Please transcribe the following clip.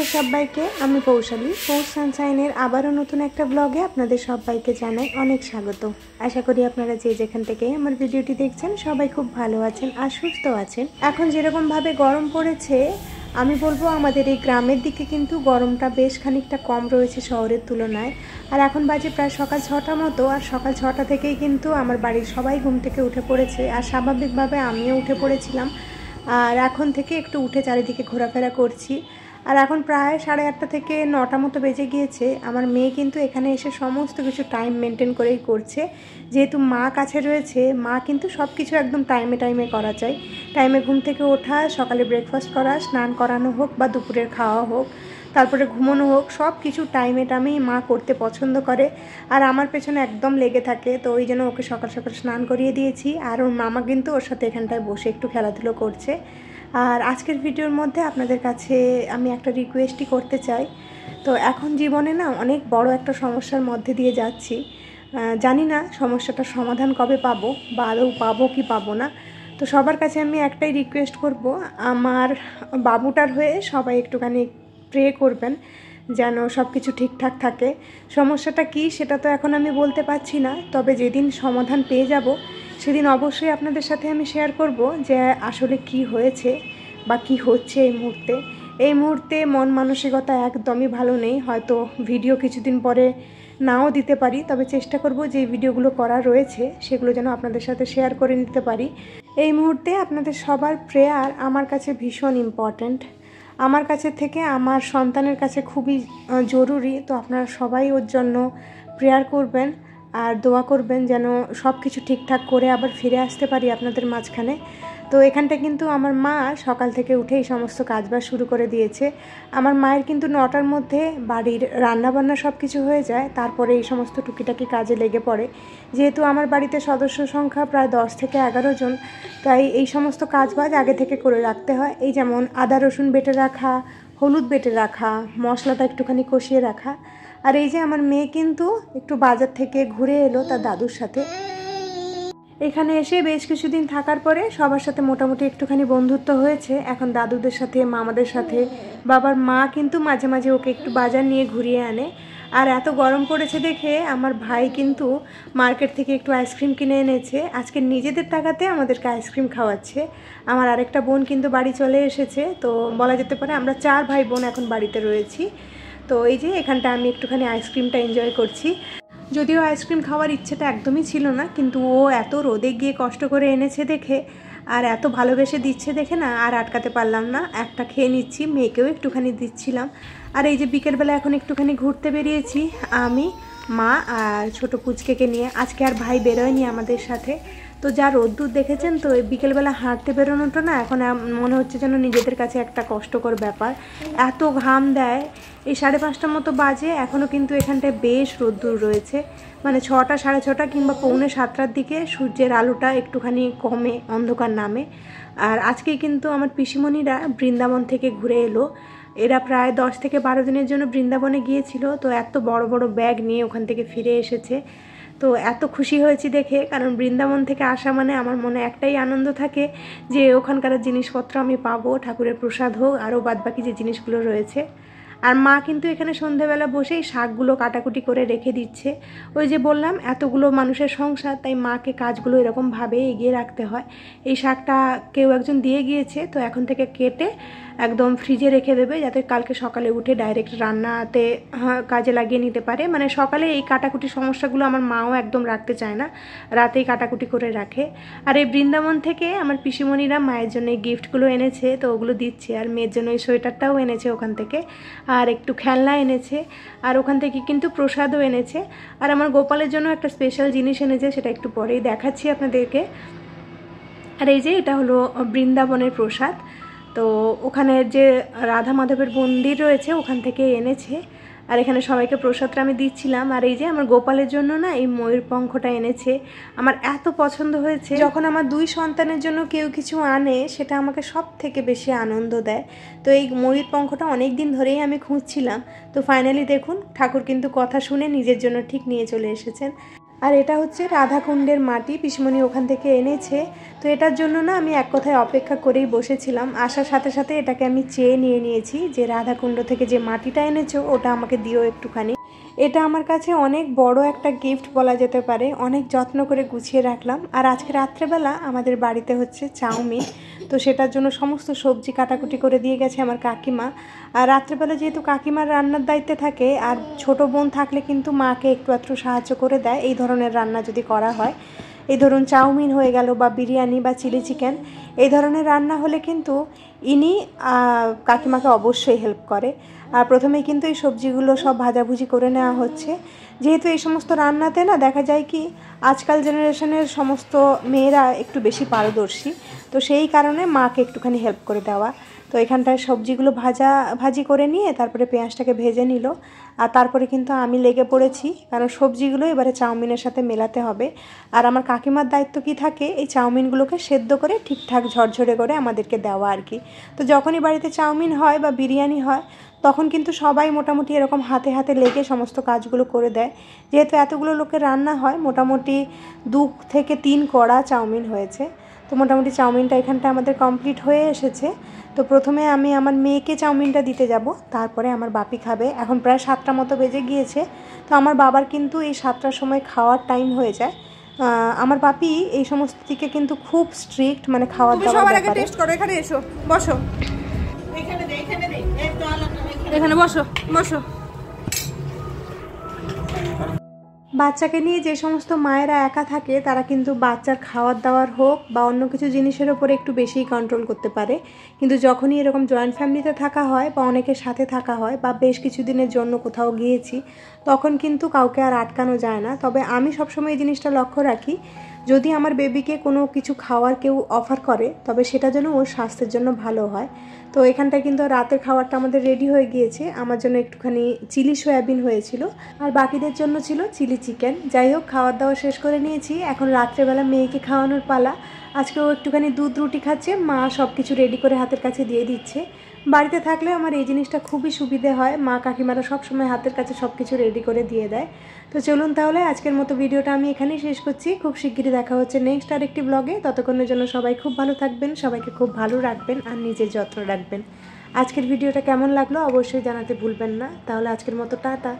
নমস্কার সবাইকে আমি কৌশলী পৌষ সানশাইনের আবারও নতুন একটা ব্লগে আপনাদের সবাইকে জানাই অনেক স্বাগত আশা করি আপনারা যে যেখান থেকে আমার ভিডিওটি দেখছেন সবাই খুব ভালো আছেন আর সুস্থ আছেন এখন যেরকমভাবে গরম পড়েছে আমি বলবো আমাদের এই গ্রামের দিকে কিন্তু গরমটা বেশ খানিকটা কম রয়েছে শহরের তুলনায় আর এখন বাজে প্রায় সকাল ছটা মতো আর সকাল ছটা থেকেই কিন্তু আমার বাড়ির সবাই ঘুম থেকে উঠে পড়েছে আর স্বাভাবিকভাবে আমিও উঠে পড়েছিলাম আর এখন থেকে একটু উঠে চারিদিকে ঘোরাফেরা করছি আর এখন প্রায় সাড়ে আটটা থেকে নটা মতো বেজে গিয়েছে আমার মেয়ে কিন্তু এখানে এসে সমস্ত কিছু টাইম মেনটেন করেই করছে যেহেতু মা কাছে রয়েছে মা কিন্তু সব কিছু একদম টাইমে টাইমে করা যায় টাইমে ঘুম থেকে ওঠা সকালে ব্রেকফাস্ট করা স্নান করানো হোক বা দুপুরের খাওয়া হোক তারপরে ঘুমোনো হোক সব কিছু টাইমে টাইমেই মা করতে পছন্দ করে আর আমার পেছনে একদম লেগে থাকে তো ওই জন্য ওকে সকাল সকাল স্নান করিয়ে দিয়েছি আর ওর মামা কিন্তু ওর সাথে এখানটায় বসে একটু খেলাধুলো করছে আর আজকের ভিডিওর মধ্যে আপনাদের কাছে আমি একটা রিকোয়েস্টই করতে চাই তো এখন জীবনে না অনেক বড় একটা সমস্যার মধ্যে দিয়ে যাচ্ছি জানি না সমস্যাটার সমাধান কবে পাবো বা আদৌ পাবো কি পাবো না তো সবার কাছে আমি একটাই রিকোয়েস্ট করব আমার বাবুটার হয়ে সবাই একটুখানি প্রে করবেন যেন সব কিছু ঠিকঠাক থাকে সমস্যাটা কি সেটা তো এখন আমি বলতে পারছি না তবে যেদিন সমাধান পেয়ে যাব সেদিন অবশ্যই আপনাদের সাথে আমি শেয়ার করব যে আসলে কি হয়েছে বা কি হচ্ছে এই মুহূর্তে এই মুহূর্তে মন মানসিকতা একদমই ভালো নেই হয়তো ভিডিও কিছুদিন পরে নাও দিতে পারি তবে চেষ্টা করব যে ভিডিওগুলো করা রয়েছে সেগুলো যেন আপনাদের সাথে শেয়ার করে নিতে পারি এই মুহূর্তে আপনাদের সবার প্রেয়ার আমার কাছে ভীষণ ইম্পর্ট্যান্ট আমার কাছে থেকে আমার সন্তানের কাছে খুবই জরুরি তো আপনারা সবাই ওর জন্য প্রেয়ার করবেন আর দোয়া করবেন যেন সব কিছু ঠিকঠাক করে আবার ফিরে আসতে পারি আপনাদের মাঝখানে তো এখানটা কিন্তু আমার মা সকাল থেকে উঠেই সমস্ত কাজবাজ শুরু করে দিয়েছে আমার মায়ের কিন্তু নটার মধ্যে বাড়ির রান্নাবান্না সব কিছু হয়ে যায় তারপরে এই সমস্ত টুকিটাকি কাজে লেগে পড়ে যেহেতু আমার বাড়িতে সদস্য সংখ্যা প্রায় দশ থেকে এগারো জন তাই এই সমস্ত কাজবাজ আগে থেকে করে রাখতে হয় এই যেমন আদা রসুন বেটে রাখা হলুদ বেটে রাখা মশলাটা একটুখানি কষিয়ে রাখা আর এই যে আমার মেয়ে কিন্তু একটু বাজার থেকে ঘুরে এলো তার দাদুর সাথে এখানে এসে বেশ কিছুদিন থাকার পরে সবার সাথে মোটামুটি একটুখানি বন্ধুত্ব হয়েছে এখন দাদুদের সাথে মামাদের সাথে বাবার মা কিন্তু মাঝে মাঝে ওকে একটু বাজার নিয়ে ঘুরিয়ে আনে আর এত গরম পড়েছে দেখে আমার ভাই কিন্তু মার্কেট থেকে একটু আইসক্রিম কিনে এনেছে আজকে নিজেদের টাকাতে আমাদেরকে আইসক্রিম খাওয়াচ্ছে আমার আরেকটা বোন কিন্তু বাড়ি চলে এসেছে তো বলা যেতে পারে আমরা চার ভাই বোন এখন বাড়িতে রয়েছি তো এই যে এখানটা আমি একটুখানি আইসক্রিমটা এনজয় করছি যদিও আইসক্রিম খাওয়ার ইচ্ছেটা একদমই ছিল না কিন্তু ও এত রোদে গিয়ে কষ্ট করে এনেছে দেখে আর এত ভালোবেসে দিচ্ছে দেখে না আর আটকাতে পারলাম না একটা খেয়ে নিচ্ছি মেয়েকেও একটুখানি দিচ্ছিলাম আর এই যে বিকেলবেলা এখন একটুখানি ঘুরতে বেরিয়েছি আমি মা আর ছোটো পুচকেকে নিয়ে আজকে আর ভাই বেরোয়নি আমাদের সাথে তো যা রোদ্দুর দেখেছেন তো এই বিকেলবেলা হাঁটতে বেরোনোটা না এখন মনে হচ্ছে যেন নিজেদের কাছে একটা কষ্টকর ব্যাপার এত ঘাম দেয় এই সাড়ে পাঁচটার মতো বাজে এখনও কিন্তু এখানটায় বেশ রোদ্দুর রয়েছে মানে ছটা সাড়ে ছটা কিংবা পৌনে সাতটার দিকে সূর্যের আলোটা একটুখানি কমে অন্ধকার নামে আর আজকে কিন্তু আমার পিসিমণিরা বৃন্দাবন থেকে ঘুরে এলো এরা প্রায় দশ থেকে বারো দিনের জন্য বৃন্দাবনে গিয়েছিল তো এত বড় বড় ব্যাগ নিয়ে ওখান থেকে ফিরে এসেছে তো এত খুশি হয়েছি দেখে কারণ বৃন্দাবন থেকে আসা মানে আমার মনে একটাই আনন্দ থাকে যে ওখানকার জিনিসপত্র আমি পাবো ঠাকুরের প্রসাদ হোক আরও বাদবাকি যে জিনিসগুলো রয়েছে আর মা কিন্তু এখানে সন্ধেবেলা বসেই শাকগুলো কাটাকুটি করে রেখে দিচ্ছে ওই যে বললাম এতগুলো মানুষের সংসার তাই মাকে কাজগুলো এরকমভাবে এগিয়ে রাখতে হয় এই শাকটা কেউ একজন দিয়ে গিয়েছে তো এখন থেকে কেটে একদম ফ্রিজে রেখে দেবে যাতে কালকে সকালে উঠে ডাইরেক্ট রান্নাতে হ্যাঁ, কাজে লাগিয়ে নিতে পারে মানে সকালে এই কাটাকুটি সমস্যাগুলো আমার মাও একদম রাখতে চায় না রাতেই কাটাকুটি করে রাখে আর এই বৃন্দাবন থেকে আমার পিসিমণিরা মায়ের জন্য এই গিফটগুলো এনেছে তো ওগুলো দিচ্ছে আর মেয়ের জন্য এই সোয়েটারটাও এনেছে ওখান থেকে আর একটু খেলনা এনেছে আর ওখান থেকে কিন্তু প্রসাদও এনেছে আর আমার গোপালের জন্য একটা স্পেশাল জিনিস এনেছে সেটা একটু পরেই দেখাচ্ছি আপনাদেরকে আর এই যে এটা হলো বৃন্দাবনের প্রসাদ তো ওখানে যে রাধা মাধবের মন্দির রয়েছে ওখান থেকে এনেছে আর এখানে সবাইকে প্রসাদটা আমি দিচ্ছিলাম আর এই যে আমার গোপালের জন্য না এই ময়ূর পঙ্খটা এনেছে আমার এত পছন্দ হয়েছে যখন আমার দুই সন্তানের জন্য কেউ কিছু আনে সেটা আমাকে সব থেকে বেশি আনন্দ দেয় তো এই ময়ূর পঙ্খটা অনেক দিন ধরেই আমি খুঁজছিলাম তো ফাইনালি দেখুন ঠাকুর কিন্তু কথা শুনে নিজের জন্য ঠিক নিয়ে চলে এসেছেন আর এটা হচ্ছে রাধাকুণ্ডের মাটি পিসমণি ওখান থেকে এনেছে তো এটার জন্য না আমি এক কথায় অপেক্ষা করেই বসেছিলাম আসার সাথে সাথে এটাকে আমি চেয়ে নিয়ে নিয়েছি যে রাধাকুণ্ড থেকে যে মাটিটা এনেছো ওটা আমাকে দিও একটুখানি এটা আমার কাছে অনেক বড় একটা গিফট বলা যেতে পারে অনেক যত্ন করে গুছিয়ে রাখলাম আর আজকে রাত্রেবেলা আমাদের বাড়িতে হচ্ছে চাউমিন তো সেটার জন্য সমস্ত সবজি কাটাকুটি করে দিয়ে গেছে আমার কাকিমা আর রাত্রেবেলা যেহেতু কাকিমার রান্নার দায়িত্বে থাকে আর ছোট বোন থাকলে কিন্তু মাকে একটু একটু সাহায্য করে দেয় এই ধরনের রান্না যদি করা হয় এই ধরুন চাউমিন হয়ে গেল বা বিরিয়ানি বা চিলি চিকেন এই ধরনের রান্না হলে কিন্তু ইনি কাকিমাকে অবশ্যই হেল্প করে আর প্রথমে কিন্তু এই সবজিগুলো সব ভাজাভুজি করে নেওয়া হচ্ছে যেহেতু এই সমস্ত রান্নাতে না দেখা যায় কি আজকাল জেনারেশনের সমস্ত মেয়েরা একটু বেশি পারদর্শী তো সেই কারণে মাকে একটুখানি হেল্প করে দেওয়া তো এখানটায় সবজিগুলো ভাজা ভাজি করে নিয়ে তারপরে পেঁয়াজটাকে ভেজে নিল আর তারপরে কিন্তু আমি লেগে পড়েছি কারণ সবজিগুলো এবারে চাউমিনের সাথে মেলাতে হবে আর আমার কাকিমার দায়িত্ব কি থাকে এই চাউমিনগুলোকে সেদ্ধ করে ঠিকঠাক ঝরঝরে করে আমাদেরকে দেওয়া আর কি তো যখনই বাড়িতে চাউমিন হয় বা বিরিয়ানি হয় তখন কিন্তু সবাই মোটামুটি এরকম হাতে হাতে লেগে সমস্ত কাজগুলো করে দেয় যেহেতু এতগুলো লোকের রান্না হয় মোটামুটি দু থেকে তিন কড়া চাউমিন হয়েছে তো মোটামুটি চাউমিনটা এখানটা আমাদের কমপ্লিট হয়ে এসেছে তো প্রথমে আমি আমার মেয়েকে চাউমিনটা দিতে যাব তারপরে আমার বাপি খাবে এখন প্রায় সাতটা মতো বেজে গিয়েছে তো আমার বাবার কিন্তু এই সাতটার সময় খাওয়ার টাইম হয়ে যায় আমার পাপি এই সমস্ত দিকে কিন্তু খুব স্ট্রিক্ট মানে খাওয়া দাওয়া সবার আগে টেস্ট করো এখানে এসো বসো এখানে এখানে বসো বসো বাচ্চাকে নিয়ে যে সমস্ত মায়েরা একা থাকে তারা কিন্তু বাচ্চার খাওয়ার দাওয়ার হোক বা অন্য কিছু জিনিসের ওপরে একটু বেশিই কন্ট্রোল করতে পারে কিন্তু যখনই এরকম জয়েন্ট ফ্যামিলিতে থাকা হয় বা অনেকের সাথে থাকা হয় বা বেশ কিছুদিনের জন্য কোথাও গিয়েছি তখন কিন্তু কাউকে আর আটকানো যায় না তবে আমি সবসময় এই জিনিসটা লক্ষ্য রাখি যদি আমার বেবিকে কোনো কিছু খাওয়ার কেউ অফার করে তবে সেটা যেন ওর স্বাস্থ্যের জন্য ভালো হয় তো এখানটায় কিন্তু রাতের খাওয়ারটা আমাদের রেডি হয়ে গিয়েছে আমার জন্য একটুখানি চিলি সয়াবিন হয়েছিল আর বাকিদের জন্য ছিল চিলি চিকেন যাই হোক খাওয়ার দাওয়া শেষ করে নিয়েছি এখন রাত্রেবেলা মেয়েকে খাওয়ানোর পালা আজকে ও একটুখানি দুধ রুটি খাচ্ছে মা সব কিছু রেডি করে হাতের কাছে দিয়ে দিচ্ছে বাড়িতে থাকলে আমার এই জিনিসটা খুবই সুবিধে হয় মা কাকিমারা সবসময় হাতের কাছে সব কিছু রেডি করে দিয়ে দেয় তো চলুন তাহলে আজকের মতো ভিডিওটা আমি এখানেই শেষ করছি খুব শিগগিরই দেখা হচ্ছে নেক্সট আর একটি ব্লগে ততক্ষণের জন্য সবাই খুব ভালো থাকবেন সবাইকে খুব ভালো রাখবেন আর নিজের যত্ন রাখবেন আজকের ভিডিওটা কেমন লাগলো অবশ্যই জানাতে ভুলবেন না তাহলে আজকের মতো টাটা